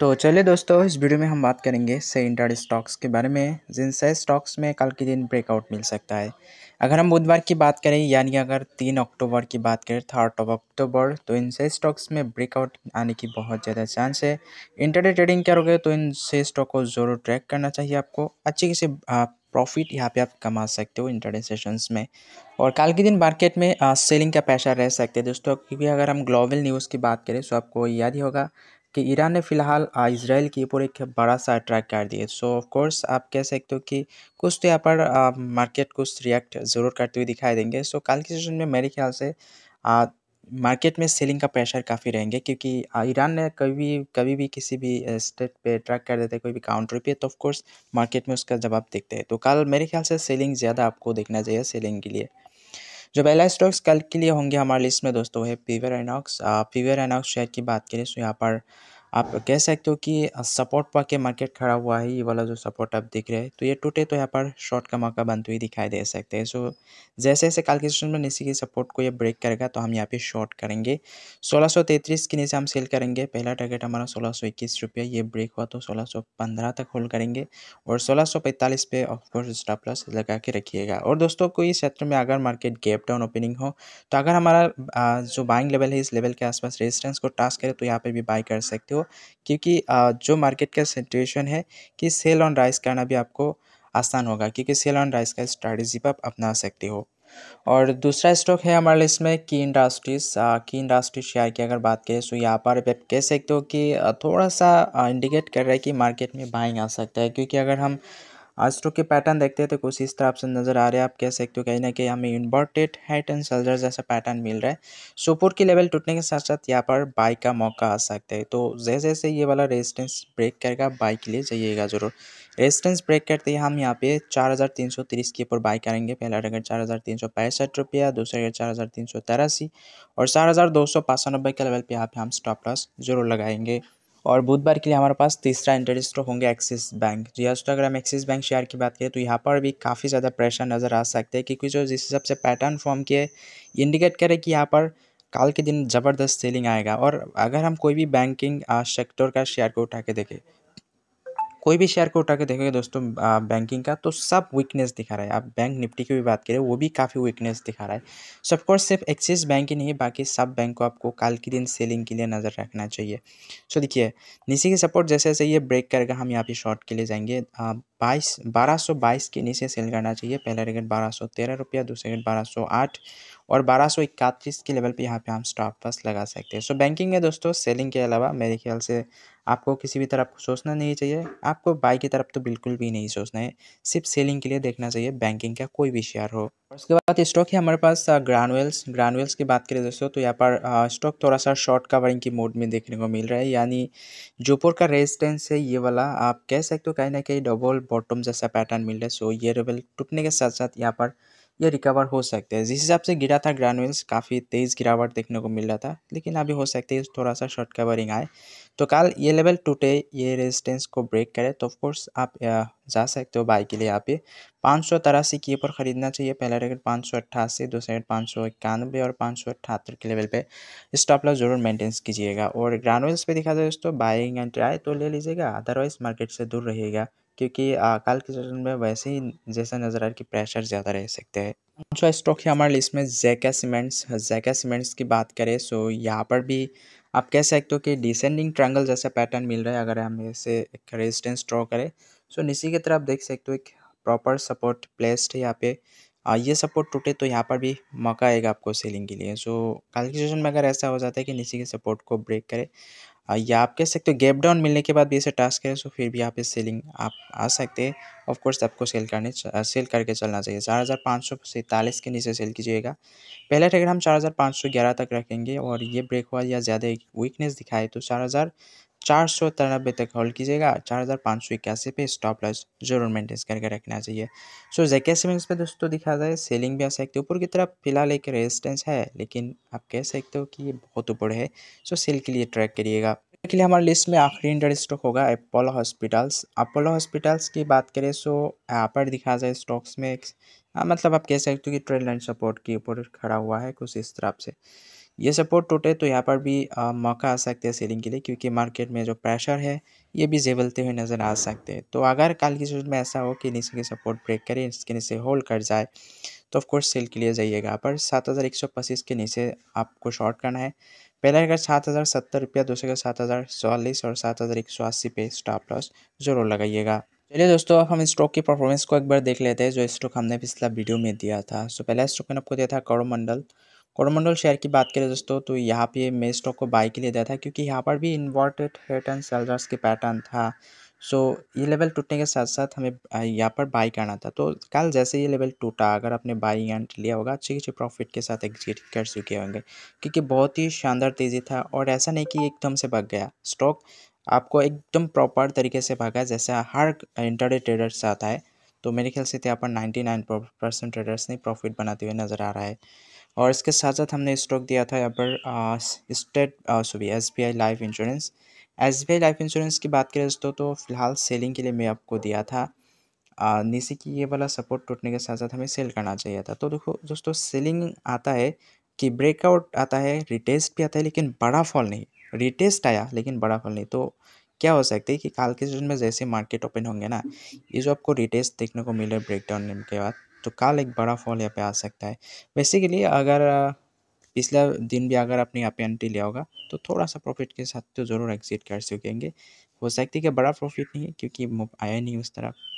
तो चलिए दोस्तों इस वीडियो में हम बात करेंगे से इंटर स्टॉक्स के बारे में जिनसे स्टॉक्स में कल के दिन ब्रेकआउट मिल सकता है अगर हम बुधवार की बात करें यानी अगर तीन अक्टूबर की बात करें थर्ड ऑफ अक्टूबर तो इन सही स्टॉक्स में ब्रेकआउट आने की बहुत ज़्यादा चांस है इंटरडे ट्रेडिंग करोगे तो इन सही स्टॉक को ज़रूर ट्रैक करना चाहिए आपको अच्छी किसी प्रॉफिट यहाँ पे आप कमा सकते हो इंटरडे सेशंस में और कल के दिन मार्केट में आ, सेलिंग का पैसा रह सकते हैं दोस्तों क्योंकि अगर हम ग्लोबल न्यूज़ की बात करें तो आपको याद ही होगा कि ईरान ने फ़िलहाल इसराइल के ऊपर एक बड़ा सा अट्रैक कर दिया सो ऑफ कोर्स आप कह सकते हो कि कुछ तो यहाँ पर मार्केट कुछ रिएक्ट ज़रूर करते हुए दिखाई देंगे सो so, कल के सेशन में मेरे ख्याल से आ, मार्केट में सेलिंग का प्रेशर काफ़ी रहेंगे क्योंकि ईरान ने कभी कभी भी किसी भी स्टेट पे ट्रैक कर देते हैं कोई भी काउंटर पे तो ऑफकोर्स मार्केट में उसका जवाब देखते हैं तो कल मेरे ख्याल से सेलिंग ज़्यादा आपको देखना चाहिए सेलिंग के लिए जो पहला स्टॉक्स कल के लिए होंगे हमारे लिस्ट में दोस्तों है PVR INOX PVR INOX share की बात करें तो यहाँ पर आप कह सकते हो कि सपोर्ट पा के मार्केट खड़ा हुआ है ये वाला जो सपोर्ट आप दिख रहे हैं तो ये टूटे तो यहाँ पर शॉर्ट का मौका बनते हुए दिखाई दे सकते हैं सो जैसे जैसे कैलकुलेशन में नीचे के सपोर्ट को ये ब्रेक करेगा तो हम यहाँ पे शॉर्ट करेंगे 1633 के नीचे हम सेल करेंगे पहला टारगेट हमारा सोलह सौ ये ब्रेक हुआ तो सोलह तक होल्ड करेंगे और सोलह पे ऑफकोर्स स्टॉप लॉस लगा के रखिएगा और दोस्तों कोई क्षेत्र में अगर मार्केट गैप डाउन ओपनिंग हो तो अगर हमारा जो बाइंग लेवल है इस लेवल के आसपास रेजिस्टेंस को टास्क करे तो यहाँ पर भी बाई कर सकते हो हो क्योंकि जो मार्केट का सिचुएशन है कि सेल ऑन राइस करना भी आपको आसान होगा क्योंकि सेल ऑन राइस का स्ट्रैटेजी आप अपना सकते हो और दूसरा स्टॉक है हमारे लिस्ट में की इंडस्ट्रीज की इंडस्ट्रीज शेयर की अगर बात करें तो यहाँ पर आप कह सकते हो कि थोड़ा सा इंडिकेट कर रहा है कि मार्केट में बाइंग आ सकता है क्योंकि अगर हम आस्ट्रो तो के पैटर्न देखते हैं तो कुछ इस तरह आपसे नज़र आ रहा है आप कह सकते हो कहीं ना कहीं हमें इन्वर्टेड हेड एंड शोल्डर जैसा पैटर्न मिल रहा है सुपोर्ट की लेवल टूटने के साथ साथ यहाँ पर बाइक का मौका आ सकता है तो जैसे जैसे ये वाला रेजिस्टेंस ब्रेक करेगा बाइक के लिए जाइएगा जरूर रेजिस्टेंस ब्रेक करते ही हम यहाँ पे चार हज़ार तीन सौ तीस के ऊपर बाई करेंगे पहला टारगेट चार हज़ार तीन सौ पैंसठ रुपया दूसरा टारगेट चार हज़ार तीन सौ और चार हज़ार दो सौ पाँचानब्बे के लेवल पर यहाँ पे हम स्टॉप लॉस जरूर लगाएंगे और बुधवार के लिए हमारे पास तीसरा इंटरेस्ट होंगे एक्सिस बैंक जी हाँ, अगर हम एक्सिस बैंक शेयर की बात करें तो यहाँ पर भी काफ़ी ज़्यादा प्रेशर नज़र आ सकते हैं क्योंकि जो जिस हिसाब से पैटर्न फॉर्म किए इंडिकेट करें कि यहाँ पर कल के दिन ज़बरदस्त सेलिंग आएगा और अगर हम कोई भी बैंकिंग सेक्टर का शेयर को उठा के देखें कोई भी शेयर को उठा के देखोगे दोस्तों बैंकिंग का तो सब वीकनेस दिखा रहा है आप बैंक निफ्टी की भी बात करें वो भी काफ़ी वीकनेस दिखा रहा है सो ऑफकोर्स सिर्फ एक्सिस बैंक ही नहीं बाकी सब बैंक को आपको कल के दिन सेलिंग के लिए नज़र रखना चाहिए सो देखिए नीचे की सपोर्ट जैसे जैसे ये ब्रेक करेगा हम यहाँ पे शॉर्ट के लिए जाएंगे बाईस बारह सौ बाईस के नीचे सेल करना चाहिए पहला रिकेट बारह सौ तेरह रुपया दूसरा रेट बारह सौ आठ और बारह सौ इकतीस के लेवल पे यहाँ पे हम स्टॉप पास लगा सकते हैं सो बैंकिंग में दोस्तों सेलिंग के अलावा मेरे ख्याल से आपको किसी भी तरफ सोचना नहीं चाहिए आपको बाई की तरफ तो बिल्कुल भी नहीं सोचना है सिर्फ सेलिंग के लिए देखना चाहिए बैंकिंग का कोई भी शेयर हो और उसके बाद स्टॉक है हमारे पास ग्रानवेल्स ग्रानवेल्स की बात करें दोस्तों तो यहाँ पर स्टॉक थोड़ा सा शॉर्ट कवरिंग की मोड में देखने को मिल रहा है यानी जोपुर का रेजिस्टेंस है ये वाला आप कह सकते हो कहीं ना कहीं डबल बॉटम जैसा पैटर्न मिल रहा है सो ये रेवल टूटने के साथ साथ यहाँ पर ये रिकवर हो सकते हैं जिस हिसाब से गिरा था ग्रानवेल्स काफ़ी तेज़ गिरावट देखने को मिल रहा था लेकिन अभी हो सकते है थोड़ा सा शॉर्ट कवरिंग आए तो कल ये लेवल टूटे ये रेजिस्टेंस को ब्रेक करे तो ऑफकोर्स आप जा सकते हो बाई के लिए यहाँ पे पाँच सौ तिरासी के ऊपर ख़रीदना चाहिए पहला रेट पाँच सौ अट्ठासी दूसरा रेट पाँच सौ इक्यानवे और पाँच सौ अट्ठहत्तर के लेवल पे स्टॉप लॉस जरूर मेंटेन्स कीजिएगा और ग्रानुअल्स पे दिखा जाए दोस्तों बाइंग एंड ट्राई तो ले लीजिएगा अदरवाइज मार्केट से दूर रहिएगा क्योंकि कल के सेशन में वैसे ही जैसा नज़र आ रहा कि प्रेशर ज़्यादा रह सकते हैं पाँचवा स्टॉक है हमारे लिस्ट में जैका सीमेंट्स जैका सीमेंट्स की बात करें सो यहाँ पर भी आप कह सकते हो कि डिसेंडिंग ट्रायंगल जैसा पैटर्न मिल रहा है अगर हम इसे एक रेजिस्टेंस ड्रॉ करें सो निशी की तरफ देख सकते हो एक प्रॉपर सपोर्ट प्लेस्ड है यहाँ पे आ, ये सपोर्ट टूटे तो यहाँ पर भी मौका आएगा आपको सेलिंग के लिए सो कैलकुलेशन में अगर ऐसा हो जाता है कि निशी के सपोर्ट को ब्रेक करे या आप कह सकते हो गैप डाउन मिलने के बाद भी ऐसे टास्क है सो तो फिर भी आप इस सेलिंग आप आ सकते हैं ऑफकोर्स आपको सेल करने सेल करके चलना चाहिए चार हज़ार पाँच सौ सैंतालीस के नीचे सेल कीजिएगा पहले टारगेट हम चार हज़ार पाँच सौ ग्यारह तक रखेंगे और ये ब्रेक हुआ या ज़्यादा वीकनेस दिखाए तो चार हज़ार चार सौ तिरानबे तक होल्ड कीजिएगा चार हज़ार पाँच सौ इक्यासी पे स्टॉप लॉस जरूर मेंटेन करके रखना चाहिए सो जैके सीमेंट्स पे दोस्तों दिखा जाए सेलिंग भी आ सकती है ऊपर की तरफ फिलहाल एक रेजिस्टेंस है लेकिन आप कह सकते हो कि ये बहुत ऊपर है सो सेल के लिए ट्रैक करिएगा के लिए हमारे लिस्ट में आखिरी इंडर स्टॉक होगा अपोलो हॉस्पिटल्स अपोलो हॉस्पिटल्स की बात करें सो यहाँ पर दिखा जाए स्टॉक्स में एक, हाँ, मतलब आप कह सकते हो कि ट्रेड लाइन सपोर्ट के ऊपर खड़ा हुआ है कुछ इस तरफ से ये सपोर्ट टूटे तो यहाँ पर भी आ, मौका आ सकते हैं सेलिंग के लिए क्योंकि मार्केट में जो प्रेशर है ये भी जेबलते हुए नज़र आ सकते हैं तो अगर कल की सूचना में ऐसा हो कि नीचे की सपोर्ट ब्रेक करे इसके नीचे होल्ड कर जाए तो ऑफकोर्स सेल के लिए जाइएगा पर सात हज़ार एक सौ पच्चीस के नीचे आपको शॉर्ट करना है पहले अगर सात हज़ार सत्तर रुपया दूसरे का सात हज़ार चौवालीस और सात हज़ार एक सौ अस्सी पे स्टॉप लॉस ज़रूर लगाइएगा चलिए दोस्तों अब हम स्टॉक की परफॉर्मेंस को एक बार देख लेते हैं जो स्टॉक हमने पिछला वीडियो में दिया था सो पहला स्टॉक मैंने आपको दिया था करोमंडल कोरोमंडल शेयर की बात करें दोस्तों तो यहाँ पे मैं स्टॉक को बाई के लिए दिया था क्योंकि यहाँ पर भी इन्वर्टेड हेड एंड सेलर्स के पैटर्न था सो so, ये लेवल टूटने के साथ साथ हमें यहाँ पर बाई करना था तो कल जैसे ये लेवल टूटा अगर आपने बाई एंड लिया होगा अच्छे अच्छे प्रॉफिट के साथ एग्जिट कर चुके होंगे क्योंकि बहुत ही शानदार तेज़ी था और ऐसा नहीं कि एकदम से भाग गया स्टॉक आपको एकदम प्रॉपर तरीके से भागा जैसा हर इंटरडे ट्रेडर से आता है तो मेरे ख्याल से तो यहाँ पर नाइन्टी नाइन परसेंट ट्रेडर्स ने प्रॉफिट बनाते हुए नज़र आ रहा है और इसके साथ साथ हमने स्टॉक दिया था यहाँ पर State sorry S B I life insurance S B I life insurance की बात करें दोस्तों तो फिलहाल सेलिंग के लिए मैं आपको दिया था नीचे की ये वाला सपोर्ट टूटने के साथ साथ हमें सेल करना चाहिए था तो देखो दोस्तों सेलिंग आता है कि ब्रेकआउट आता है रिटेस्ट भी आता है लेकिन बड़ा फॉल नहीं रिटेस्ट आया लेकिन बड़ा फॉल नहीं तो क्या हो सकता है कि काल के सीजन में जैसे मार्केट ओपन होंगे ना ये जो आपको रिटेस्ट देखने को मिले ब्रेकडाउन के बाद तो कल एक बड़ा फॉल यहाँ पे आ सकता है बेसिकली अगर पिछला दिन भी अगर आपने यहाँ पे एंट्री लिया होगा तो थोड़ा सा प्रॉफिट के साथ तो ज़रूर एग्जिट कर सकेंगे हो सकती है कि बड़ा प्रॉफिट नहीं है क्योंकि आया नहीं उस तरफ